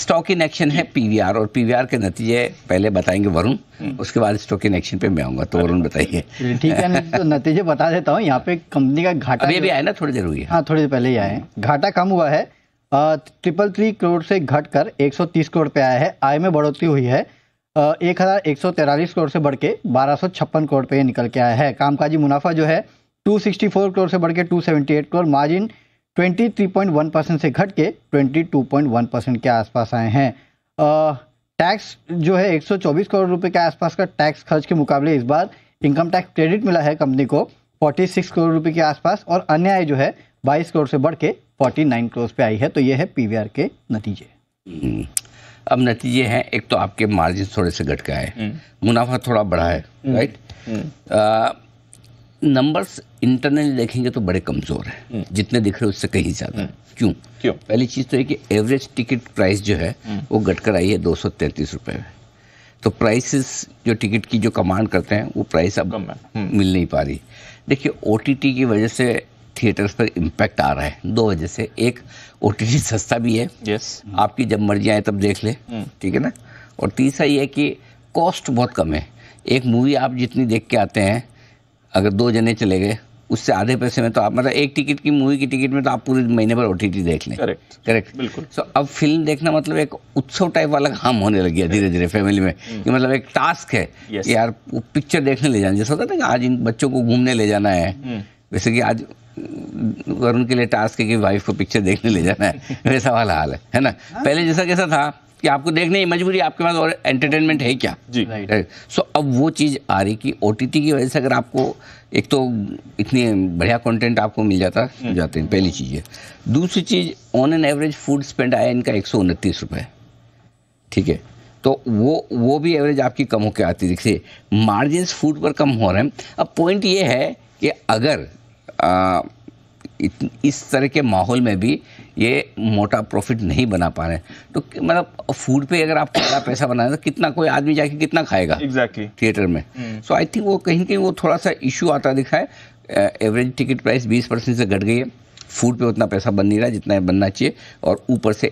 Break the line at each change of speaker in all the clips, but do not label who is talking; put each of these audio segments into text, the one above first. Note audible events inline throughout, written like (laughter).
Stock in action है पीवीआर और पीवीआर के नतीजे पहले बताएंगे वरुण हम्म। उसके बाद स्टॉक इन एक्शन पे मैं आऊंगा तो वरुण बताइए
ठीक है तो नतीजे बता देता हूँ यहाँ पे कंपनी का घाटा अभी भी आया ना थोड़ी देर हुई हाँ थोड़ी देर पहले ही आए घाटा कम हुआ है ट्रिपल थ्री करोड़ से घटकर 130 करोड़ पे आया है आय में बढ़ोतरी हुई है एक हज़ार एक सौ करोड़ से बढ़ के बारह सौ छप्पन करोड़ पे निकल के आया है कामकाजी मुनाफा जो है 264 करोड़ से बढ़ के टू करोड़ मार्जिन 23.1 से घट के 22.1 परसेंट के आसपास आए हैं टैक्स जो है 124 करोड़ रुपए के आसपास का टैक्स खर्च के मुकाबले इस बार इनकम टैक्स क्रेडिट मिला है कंपनी को 46 करोड़ रुपए के आसपास और अन्य आय जो है 22 करोड़ से बढ़ के 49 करोड़ पे आई है तो ये है पीवीआर के
नतीजे हम्म। अब नतीजे हैं एक तो आपके मार्जिन थोड़े से घट गए हम्म। मुनाफा थोड़ा बढ़ा है राइट हम्म। नंबर्स इंटरनल देखेंगे तो बड़े कमज़ोर हैं हम्म। जितने दिख रहे हैं उससे कहीं ज़्यादा हम्म। क्यों क्यों पहली चीज़ तो है कि एवरेज टिकट प्राइस जो है हम्म। वो घटकर आई है दो सौ तैंतीस रुपये में तो प्राइसेस जो टिकट की जो कमांड करते हैं वो प्राइस अब मिल नहीं पा रही देखिए ओ की वजह से थिएटर्स पर इम्पैक्ट आ रहा है दो वजह से एक ओ सस्ता भी है यस आपकी जब मर्जी आए तब देख ले ठीक है ना और तीसरा ये है कि कॉस्ट बहुत कम है एक मूवी आप जितनी देख के आते हैं अगर दो जने चले गए उससे आधे पैसे में तो आप मतलब एक टिकट की मूवी की टिकट में तो आप पूरे महीने पर ओ देख लें करेक्ट करेक्ट बिल्कुल सो so, अब फिल्म देखना मतलब एक उत्सव टाइप वाला काम होने लग गया धीरे धीरे फैमिली में हम्म। कि मतलब एक टास्क है कि यार वो पिक्चर देखने ले जाना जैसा होता था ना आज इन बच्चों को घूमने ले जाना है जैसे हम्म। कि आज वरुण के लिए टास्क है कि वाइफ को पिक्चर देखने ले जाना है (laughs) वैसा वाला हाल है है ना हाँ। पहले जैसा कैसा था कि आपको देखने की मजबूरी आपके पास और एंटरटेनमेंट है क्या जी सो अब वो चीज़ आ रही कि ओ की वजह से अगर आपको एक तो इतनी बढ़िया कंटेंट आपको मिल जाता हम्म। जाते हैं पहली चीज़ है दूसरी चीज़ on an average food spend आया इनका एक सौ उनतीस रुपये ठीक है तो वो वो भी एवरेज आपकी कम होकर आती देखिए मार्जिन फूड पर कम हो रहे हैं अब पॉइंट ये है कि अगर इस तरह के माहौल में भी ये मोटा प्रॉफिट नहीं बना पा रहे हैं तो मतलब फूड पे अगर आप बड़ा पैसा बनाए तो कितना कोई आदमी जाके कितना खाएगा एग्जैक्टली exactly. थिएटर में सो आई थिंक वो कहीं कहीं वो थोड़ा सा इशू आता दिखा है एवरेज टिकट प्राइस बीस परसेंट से घट गई है फूड पे उतना पैसा बन नहीं रहा जितना बनना चाहिए और ऊपर से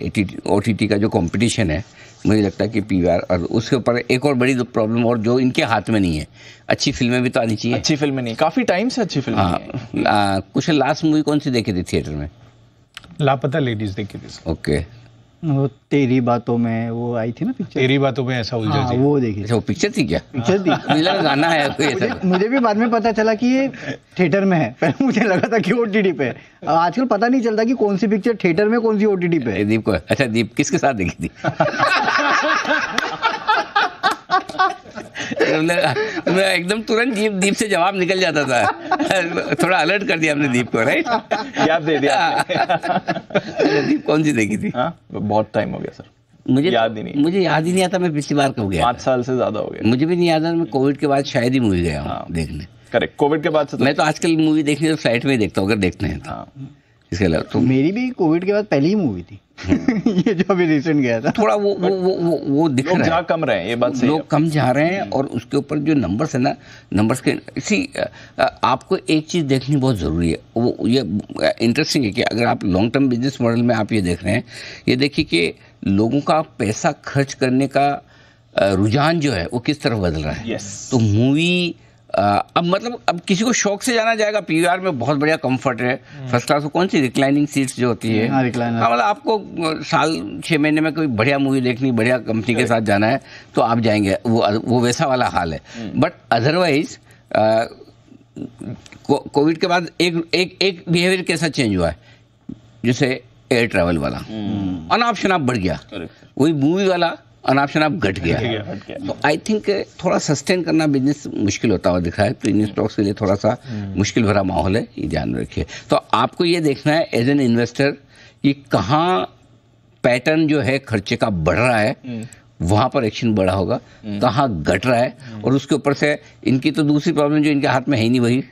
ओ टी का जो कॉम्पिटिशन है मुझे लगता है कि पी और उसके ऊपर एक और बड़ी प्रॉब्लम और जो इनके हाथ में नहीं है अच्छी फिल्में भी तो आनी चाहिए अच्छी फिल्में नहीं काफ़ी टाइम से अच्छी फिल्म हाँ, कुछ लास्ट मूवी कौन सी देखी थी थिएटर में
लापता लेडीज देखी थी ओके वो तेरी बातों में वो आई थी ना पिक्चर तेरी बातों में ऐसा
उलझा हाँ, वो देखी अच्छा वो पिक्चर थी क्या पिक्चर थी (laughs) मुझे लगा गाना है कोई ऐसा मुझे,
मुझे भी बाद में पता चला कि ये थिएटर में है पहले मुझे लगा था कि ओ टी टी पे आजकल पता नहीं चलता कि कौन सी पिक्चर थिएटर में कौन सी ओ टी टी पे दीप को
अच्छा दीप किसके साथ
देखी थी (laughs)
एकदम तुरंत दीप दीप से जवाब निकल जाता था थोड़ा अलर्ट कर दिया हमने दीप को राइट याद दे दिया हाँ। दीप कौन सी देखी थी हाँ? बहुत टाइम हो गया सर मुझे याद ही नहीं मुझे याद ही नहीं आता मैं पिछली बार कब गया पांच साल से ज़्यादा हो गया मुझे भी नहीं याद आता मैं कोविड के बाद शायद ही मूवी गया हूँ हाँ। देखने करेक्ट कोविड के बाद से तो- मैं तो आजकल मूवी देखने फ्लाइट में ही देखता हूँ अगर देखते हैं तो
इसके अलावा तो मेरी भी कोविड के बाद पहली ही मूवी थी हम्म। (laughs) ये जो अभी रिसेंट गया था थोड़ा वो वो वो वो, वो दिख रहा है कम रहे
हैं ये बात सही लोग कम जा रहे हैं हम्म। और उसके ऊपर जो नंबर्स है ना नंबर्स के इसी आपको एक चीज़ देखनी बहुत ज़रूरी है वो ये इंटरेस्टिंग है कि अगर आप लॉन्ग टर्म बिजनेस मॉडल में आप ये देख रहे हैं ये देखिए कि लोगों का पैसा खर्च करने का रुझान जो है वो किस तरफ बदल रहा है तो मूवी अब मतलब अब किसी को शौक से जाना जाएगा पीवीआर में बहुत बढ़िया कंफर्ट है फर्स्ट क्लास को कौन सी रिक्लाइनिंग सीट्स जो होती है हाँ, हाँ मतलब आपको साल छः महीने में कोई बढ़िया मूवी देखनी बढ़िया कंपनी के साथ जाना है तो आप जाएंगे वो वो वैसा वाला हाल है बट अदरवाइज कोविड के बाद एक एक एक बिहेवियर कैसा चेंज हुआ है जैसे एयर ट्रैवल वाला अनऑप्शन हम्म। आप बढ़ गया वही मूवी वाला ऑप्शन आप घट गया तो आई थिंक थोड़ा सस्टेन करना बिजनेस मुश्किल होता हुआ दिखा है तो इन स्टॉक्स के लिए थोड़ा सा हम्म। मुश्किल भरा माहौल है ये ध्यान रखिए तो आपको ये देखना है एज एन इन्वेस्टर कि कहाँ पैटर्न जो है खर्चे का बढ़ रहा है हम्म। वहाँ पर एक्शन बढ़ा होगा हम्म। कहाँ घट रहा है और उसके ऊपर से इनकी तो दूसरी प्रॉब्लम जो इनके हाथ में है ही नहीं वही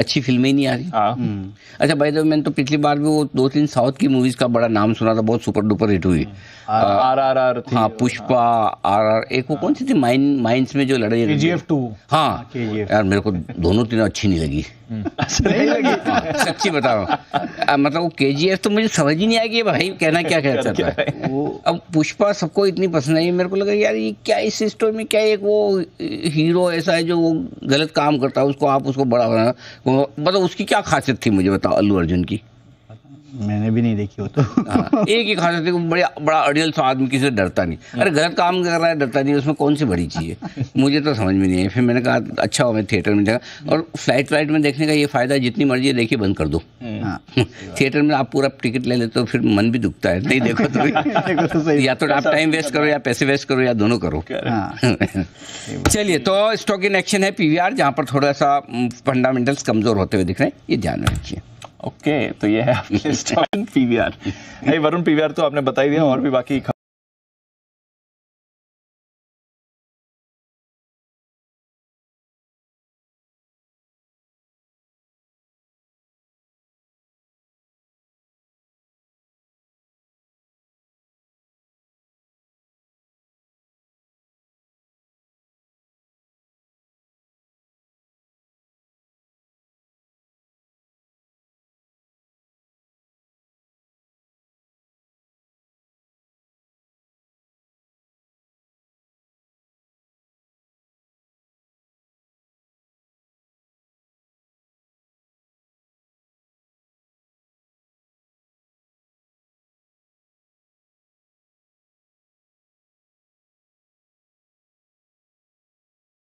अच्छी फिल्में नहीं आ रही हाँ। हम्म। अच्छा भाई मैंने तो पिछली बार भी वो दो तीन साउथ की मूवीज का बड़ा नाम सुना था बहुत सुपर डुपर हिट हुई हाँ, आर आर आर हाँ पुष्पा आर आर एक वो हाँ। कौन सी थी माइंस में जो लड़ाई हाँ यार मेरे को दोनों तीनों अच्छी नहीं लगी नहीं लगी सच्ची बताओ मतलब वो के जी तो मुझे समझ ही नहीं आएगी भाई कहना क्या कह चाहता है? वो अब पुष्पा सबको इतनी पसंद आई मेरे को लगा यार ये क्या इस स्टोरी में क्या एक वो हीरो ऐसा है जो वो गलत काम करता है उसको आप उसको बड़ा बनाना मतलब उसकी क्या खासियत थी मुझे बताओ अल्लू अर्जुन की
मैंने भी नहीं देखी हो तो
हाँ, एक ही खास है बड़े बड़ा अड़ियल सा आदमी किसी से डरता नहीं अरे गलत काम कर रहा है डरता नहीं उसमें कौन सी बड़ी चीज़ है मुझे तो समझ में नहीं आई फिर मैंने कहा अच्छा हो मैं थिएटर में देखा और फ्लाइट फ्लाइट में देखने का ये फ़ायदा जितनी मर्जी है देखिए बंद कर दो हम्म। हाँ, थिएटर में आप पूरा टिकट ले लेते हो फिर मन भी दुखता है नहीं देखो तो, (laughs) तो या तो आप टाइम अच्छा। वेस्ट करो या पैसे वेस्ट करो या दोनों करो हाँ। चलिए तो स्टॉक इन एक्शन है आर जहाँ पर थोड़ा सा फंडामेंटल्स हम्म, कमज़ोर होते हुए दिख रहे हैं ये ध्यान में रखिए ओके तो ये है आपकी लिस्ट पीवीआर नहीं
वरुण पीवीआर तो आपने बताई दिया और भी बाकी